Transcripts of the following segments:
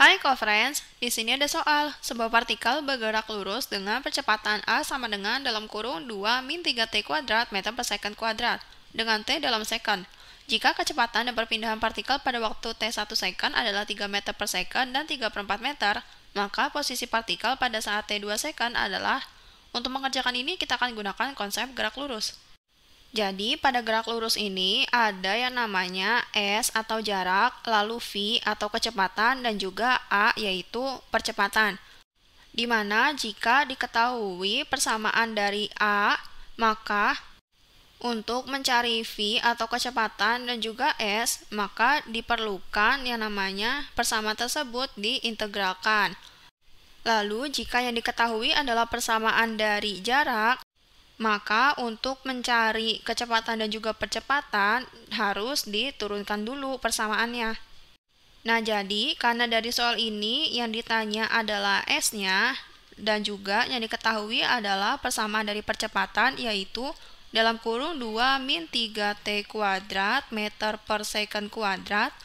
Hai co-friends, di sini ada soal. Sebuah partikel bergerak lurus dengan percepatan A sama dengan dalam kurung 2 min 3t kuadrat meter per second kuadrat dengan t dalam second. Jika kecepatan dan perpindahan partikel pada waktu t1 second adalah 3 meter per second dan 3 per 4 meter, maka posisi partikel pada saat t2 second adalah untuk mengerjakan ini kita akan gunakan konsep gerak lurus. Jadi pada gerak lurus ini ada yang namanya S atau jarak, lalu V atau kecepatan, dan juga A yaitu percepatan. Di mana jika diketahui persamaan dari A, maka untuk mencari V atau kecepatan dan juga S, maka diperlukan yang namanya persamaan tersebut diintegralkan. Lalu, jika yang diketahui adalah persamaan dari jarak, maka untuk mencari kecepatan dan juga percepatan harus diturunkan dulu persamaannya. Nah, jadi karena dari soal ini yang ditanya adalah S-nya dan juga yang diketahui adalah persamaan dari percepatan yaitu dalam kurung 2 min 3t kuadrat meter per second kuadrat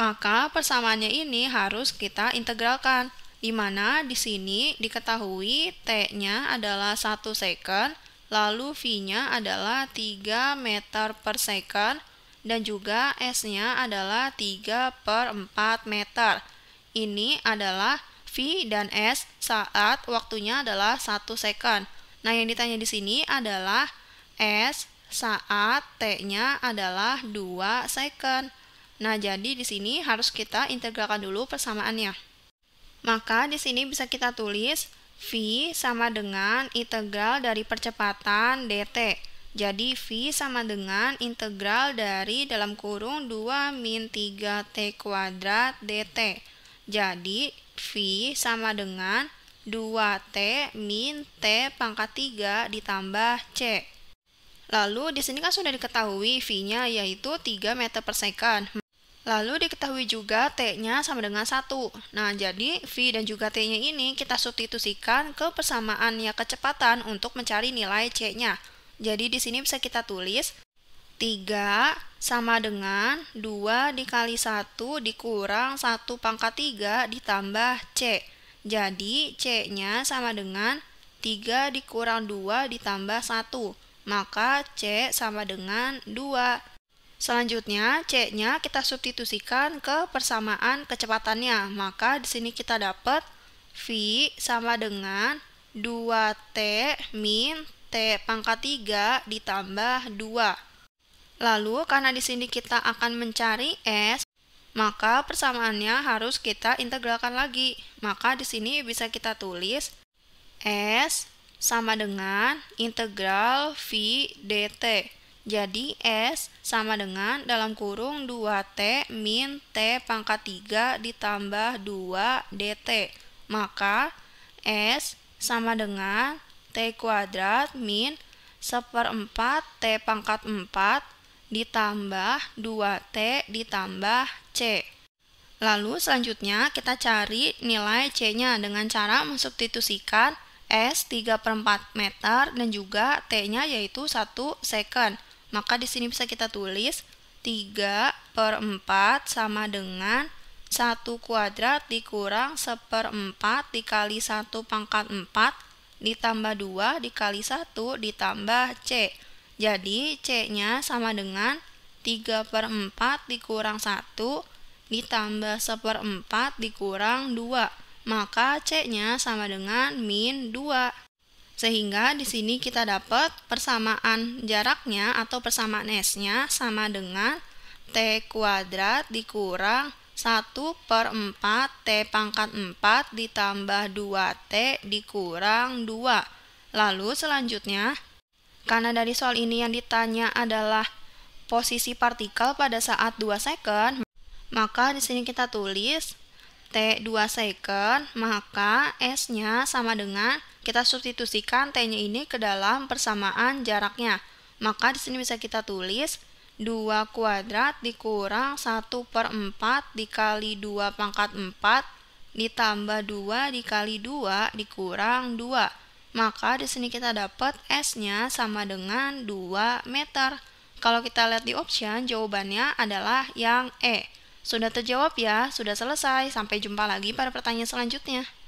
maka persamaannya ini harus kita integralkan di mana di sini diketahui t-nya adalah 1 second Lalu V-nya adalah 3 meter per second dan juga S-nya adalah 3 per 4 meter. Ini adalah V dan S saat waktunya adalah 1 second. Nah, yang ditanya di sini adalah S saat T-nya adalah 2 second. Nah, jadi di sini harus kita integralkan dulu persamaannya. Maka di sini bisa kita tulis V sama dengan integral dari percepatan dt. Jadi V sama dengan integral dari dalam kurung 2 min 3t kuadrat dt. Jadi V sama dengan 2t min t pangkat 3 ditambah c. Lalu di sini kan sudah diketahui V-nya yaitu 3 meter per second. Lalu diketahui juga T-nya sama dengan 1. Nah, jadi V dan juga T-nya ini kita substitusikan ke persamaannya kecepatan untuk mencari nilai C-nya. Jadi di sini bisa kita tulis 3 sama dengan 2 dikali 1 dikurang 1 pangkat 3 ditambah C. Jadi C-nya sama dengan 3 dikurang 2 ditambah 1. Maka C sama dengan 2. Selanjutnya, C-nya kita substitusikan ke persamaan kecepatannya. Maka di sini kita dapat V sama dengan 2T min T pangkat 3 ditambah 2. Lalu, karena di sini kita akan mencari S, maka persamaannya harus kita integralkan lagi. Maka di sini bisa kita tulis S sama dengan integral V dt jadi S sama dengan dalam kurung 2T min T pangkat 3 ditambah 2 DT. Maka S sama dengan T kuadrat min seperempat T pangkat 4 ditambah 2T ditambah C. Lalu selanjutnya kita cari nilai C-nya dengan cara mensubstitusikan S 3 per 4 meter dan juga T-nya yaitu 1 second. Maka di sini bisa kita tulis 3 per 4 sama dengan 1 kuadrat dikurang 1 per 4 dikali 1 pangkat 4 ditambah 2 dikali 1 ditambah C. Jadi C-nya sama dengan 3 per 4 dikurang 1 ditambah 1 per 4 dikurang 2. Maka C-nya sama dengan min 2. Sehingga di sini kita dapat persamaan jaraknya atau persamaan S-nya sama dengan T kuadrat dikurang 1 per 4 T pangkat 4 ditambah 2T dikurang 2. Lalu selanjutnya, karena dari soal ini yang ditanya adalah posisi partikel pada saat 2 second, maka di sini kita tulis T 2 second, maka S-nya sama dengan kita substitusikan t-nya ini ke dalam persamaan jaraknya. Maka di sini bisa kita tulis 2 kuadrat dikurang 1 per 4 dikali 2 pangkat 4 ditambah 2 dikali 2 dikurang 2 maka di sini kita dapat S-nya sama dengan 2 meter. Kalau kita lihat di option, jawabannya adalah yang E. Sudah terjawab ya, sudah selesai. Sampai jumpa lagi pada pertanyaan selanjutnya.